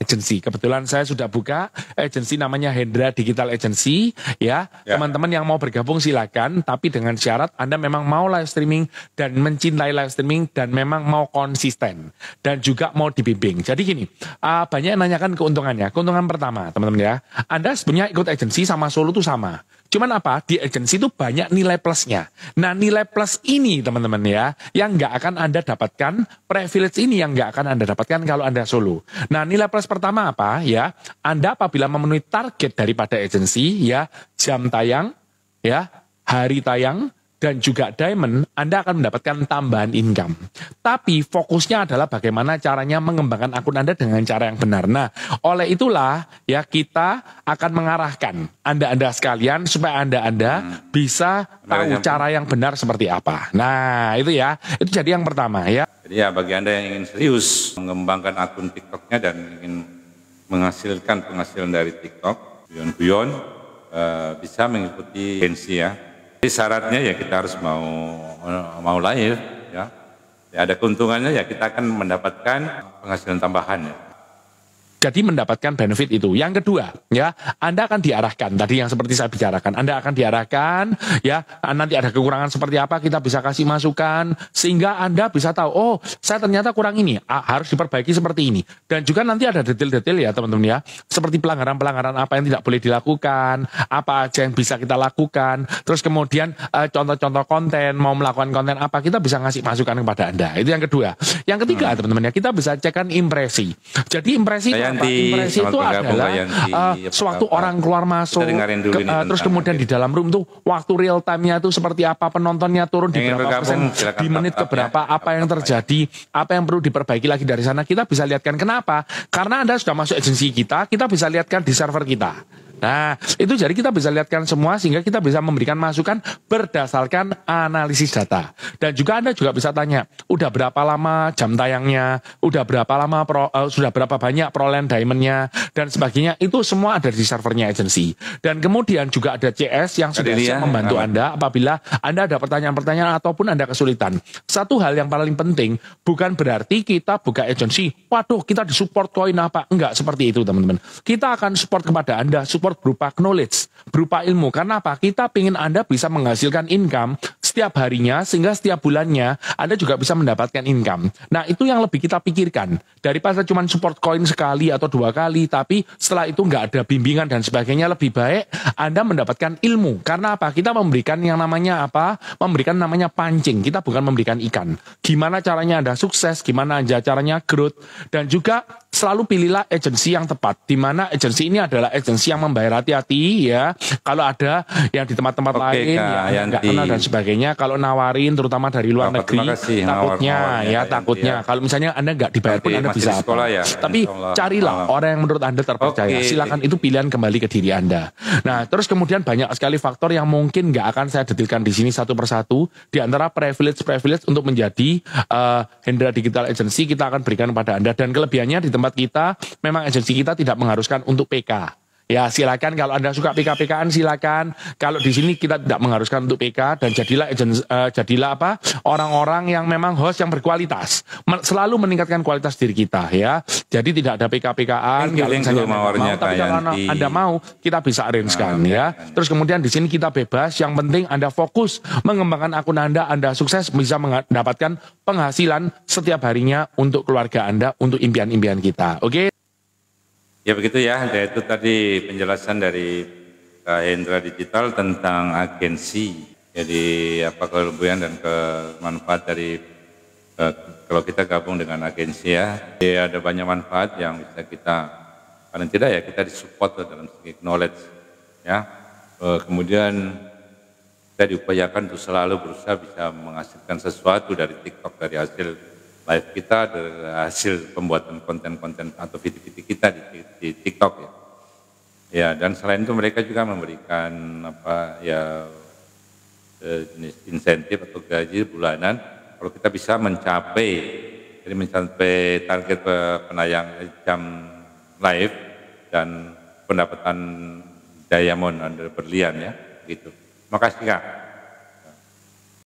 Agency. Kebetulan saya sudah buka agency namanya Hendra Digital Agency ya. ya. Teman-teman ya. yang mau bergabung silakan tapi dengan syarat Anda memang mau live streaming dan mencintai live streaming dan memang mau konsisten dan juga mau dibimbing. Jadi gini, uh, banyak yang nanyakan keuntungannya. Keuntungan pertama, teman-teman ya. Anda sebenarnya ikut agency sama solo tuh sama Cuman apa? Di agensi itu banyak nilai plusnya. Nah nilai plus ini teman-teman ya, yang nggak akan Anda dapatkan, privilege ini yang nggak akan Anda dapatkan kalau Anda solo. Nah nilai plus pertama apa ya? Anda apabila memenuhi target daripada agensi ya, jam tayang, ya, hari tayang, dan juga diamond, Anda akan mendapatkan tambahan income. Tapi fokusnya adalah bagaimana caranya mengembangkan akun Anda dengan cara yang benar. Nah, oleh itulah ya kita akan mengarahkan Anda-Anda sekalian supaya Anda-Anda hmm. bisa tahu yang cara yang benar seperti apa. Nah, itu ya. Itu jadi yang pertama ya. Jadi ya bagi Anda yang ingin serius mengembangkan akun TikTok-nya dan ingin menghasilkan penghasilan dari TikTok, Bion Bion uh, bisa mengikuti pensi ya jadi syaratnya ya kita harus mau mau live ya. ya ada keuntungannya ya kita akan mendapatkan penghasilan tambahan ya. Jadi mendapatkan benefit itu. Yang kedua, ya, Anda akan diarahkan. Tadi yang seperti saya bicarakan, Anda akan diarahkan, ya, nanti ada kekurangan seperti apa kita bisa kasih masukan sehingga Anda bisa tahu, oh, saya ternyata kurang ini, harus diperbaiki seperti ini. Dan juga nanti ada detail-detail ya, teman-teman ya, seperti pelanggaran-pelanggaran apa yang tidak boleh dilakukan, apa aja yang bisa kita lakukan, terus kemudian eh, contoh-contoh konten, mau melakukan konten apa, kita bisa ngasih masukan kepada Anda. Itu yang kedua. Yang ketiga, hmm. teman-teman ya, kita bisa cekkan impresi. Jadi impresi saya Yanti. Impresi itu adalah uh, sewaktu eh, eh, suatu orang keluar masuk, ke, uh, terus kemudian di dalam room tuh waktu real time-nya tuh seperti apa, penontonnya turun di berapa persen, di menit keberapa, ya? apa yang ya? terjadi, apa yang perlu diperbaiki lagi dari sana, kita bisa lihatkan kenapa. Karena Anda sudah masuk agensi kita, kita bisa lihatkan di server kita. Nah, itu jadi kita bisa lihatkan semua sehingga kita bisa memberikan masukan berdasarkan analisis data. Dan juga Anda juga bisa tanya, udah berapa lama jam tayangnya, udah berapa lama pro, uh, sudah berapa banyak perolehan diamondnya dan sebagainya. Itu semua ada di servernya agensi. Dan kemudian juga ada CS yang sudah siap membantu nah. Anda apabila Anda ada pertanyaan-pertanyaan ataupun Anda kesulitan. Satu hal yang paling penting bukan berarti kita buka agensi, waduh kita di support koin apa enggak seperti itu teman-teman. Kita akan support kepada Anda, support effort berupa knowledge, berupa ilmu. Karena apa? Kita ingin Anda bisa menghasilkan income setiap harinya sehingga setiap bulannya Anda juga bisa mendapatkan income. Nah, itu yang lebih kita pikirkan. Daripada cuma support coin sekali atau dua kali, tapi setelah itu nggak ada bimbingan dan sebagainya, lebih baik Anda mendapatkan ilmu. Karena apa? Kita memberikan yang namanya apa? Memberikan namanya pancing. Kita bukan memberikan ikan. Gimana caranya Anda sukses, gimana aja caranya growth, dan juga selalu pilihlah agensi yang tepat. Di mana agensi ini adalah agensi yang membayar hati-hati ya. Kalau ada yang di tempat-tempat okay, lain ya, Kak, yang nggak kenal dan sebagainya, kalau nawarin terutama dari luar Bapak, negeri, kasih, takutnya nawar, ya, ya, Yanti, takutnya. Ya. Kalau misalnya anda nggak dibayar pun anda bisa ya, apa. ya, Tapi carilah Allah. orang yang menurut anda terpercaya. Okay. Silakan itu pilihan kembali ke diri anda. Nah terus kemudian banyak sekali faktor yang mungkin nggak akan saya detilkan di sini satu persatu. Di antara privilege privilege untuk menjadi uh, Hendra Digital Agency kita akan berikan pada anda dan kelebihannya di tempat tempat kita memang agensi kita tidak mengharuskan untuk PK Ya silakan kalau Anda suka PK-PKan silakan. Kalau di sini kita tidak mengharuskan untuk PK dan jadilah uh, jadilah apa? orang-orang yang memang host yang berkualitas. Men selalu meningkatkan kualitas diri kita ya. Jadi tidak ada PK-PKan kalau misalnya mau, mau tapi kalau anda, anda mau kita bisa arrange nah, ya. Terus kemudian di sini kita bebas, yang penting Anda fokus mengembangkan akun Anda, Anda sukses bisa mendapatkan penghasilan setiap harinya untuk keluarga Anda, untuk impian-impian kita. Oke? Okay? Ya begitu ya, itu tadi penjelasan dari Pak eh, Hendra Digital tentang agensi. Jadi apa kelebihan dan kemanfaat dari eh, kalau kita gabung dengan agensi ya. Jadi ada banyak manfaat yang bisa kita, paling tidak ya kita disupport dalam segi knowledge ya. Eh, kemudian kita diupayakan untuk selalu berusaha bisa menghasilkan sesuatu dari TikTok, dari hasil live kita dari hasil pembuatan konten-konten atau video-video kita di, di TikTok ya. Ya, dan selain itu mereka juga memberikan apa ya jenis eh, insentif atau gaji bulanan kalau kita bisa mencapai jadi mencapai target penayang jam live dan pendapatan diamond under berlian ya gitu. Makasih Kak.